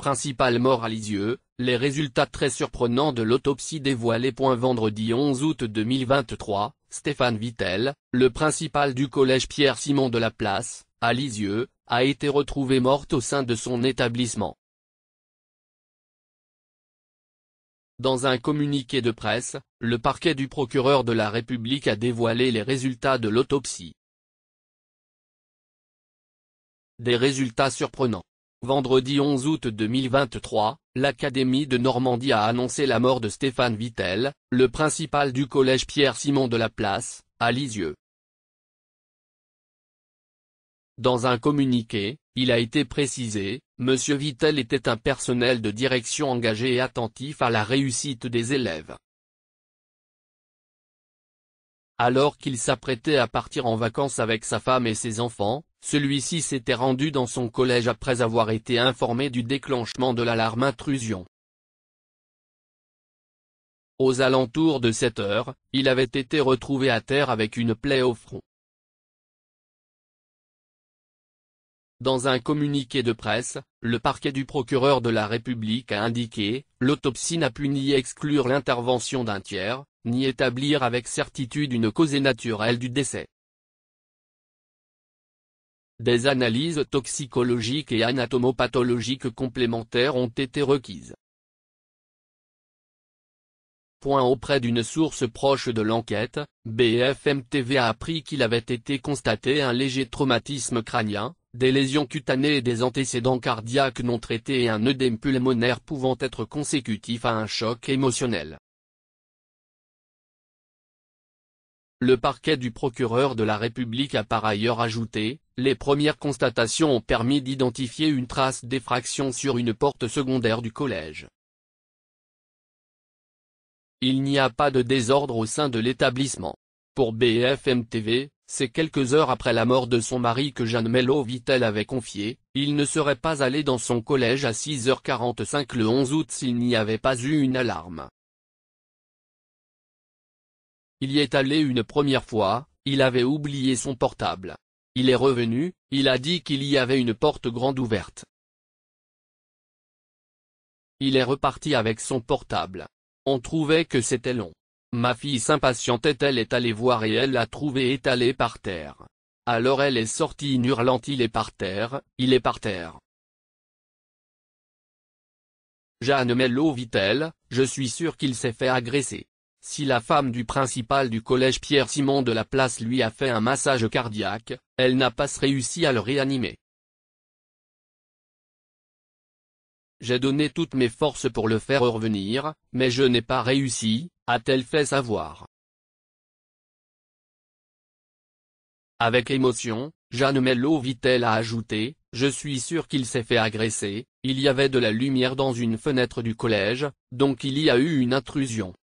Principal mort à Lisieux, les résultats très surprenants de l'autopsie dévoilés. vendredi 11 août 2023, Stéphane Vittel, le principal du collège Pierre-Simon de la Place, à Lisieux, a été retrouvé morte au sein de son établissement. Dans un communiqué de presse, le parquet du procureur de la République a dévoilé les résultats de l'autopsie. Des résultats surprenants. Vendredi 11 août 2023, l'Académie de Normandie a annoncé la mort de Stéphane Vittel, le principal du collège Pierre-Simon de la Place, à Lisieux. Dans un communiqué, il a été précisé, M. Vittel était un personnel de direction engagé et attentif à la réussite des élèves. Alors qu'il s'apprêtait à partir en vacances avec sa femme et ses enfants, celui-ci s'était rendu dans son collège après avoir été informé du déclenchement de l'alarme intrusion. Aux alentours de 7 heures, il avait été retrouvé à terre avec une plaie au front. Dans un communiqué de presse, le parquet du procureur de la République a indiqué, l'autopsie n'a pu ni exclure l'intervention d'un tiers, ni établir avec certitude une causée naturelle du décès. Des analyses toxicologiques et anatomopathologiques complémentaires ont été requises. Point auprès d'une source proche de l'enquête, BFM TV a appris qu'il avait été constaté un léger traumatisme crânien, des lésions cutanées et des antécédents cardiaques non traités et un œdème pulmonaire pouvant être consécutif à un choc émotionnel. Le parquet du procureur de la République a par ailleurs ajouté, les premières constatations ont permis d'identifier une trace d'effraction sur une porte secondaire du collège. Il n'y a pas de désordre au sein de l'établissement. Pour BFM TV, c'est quelques heures après la mort de son mari que Jeanne Mello Vitel avait confié, il ne serait pas allé dans son collège à 6h45 le 11 août s'il n'y avait pas eu une alarme. Il y est allé une première fois, il avait oublié son portable. Il est revenu, il a dit qu'il y avait une porte grande ouverte. Il est reparti avec son portable. On trouvait que c'était long. Ma fille s'impatientait elle est allée voir et elle l'a trouvé étalé par terre. Alors elle est sortie en hurlant il est par terre, il est par terre. Jeanne Mello vit-elle, je suis sûr qu'il s'est fait agresser. Si la femme du principal du collège Pierre-Simon de la Place lui a fait un massage cardiaque, elle n'a pas réussi à le réanimer. J'ai donné toutes mes forces pour le faire revenir, mais je n'ai pas réussi, a-t-elle fait savoir. Avec émotion, Jeanne Mello Vitel a ajouté, je suis sûr qu'il s'est fait agresser, il y avait de la lumière dans une fenêtre du collège, donc il y a eu une intrusion.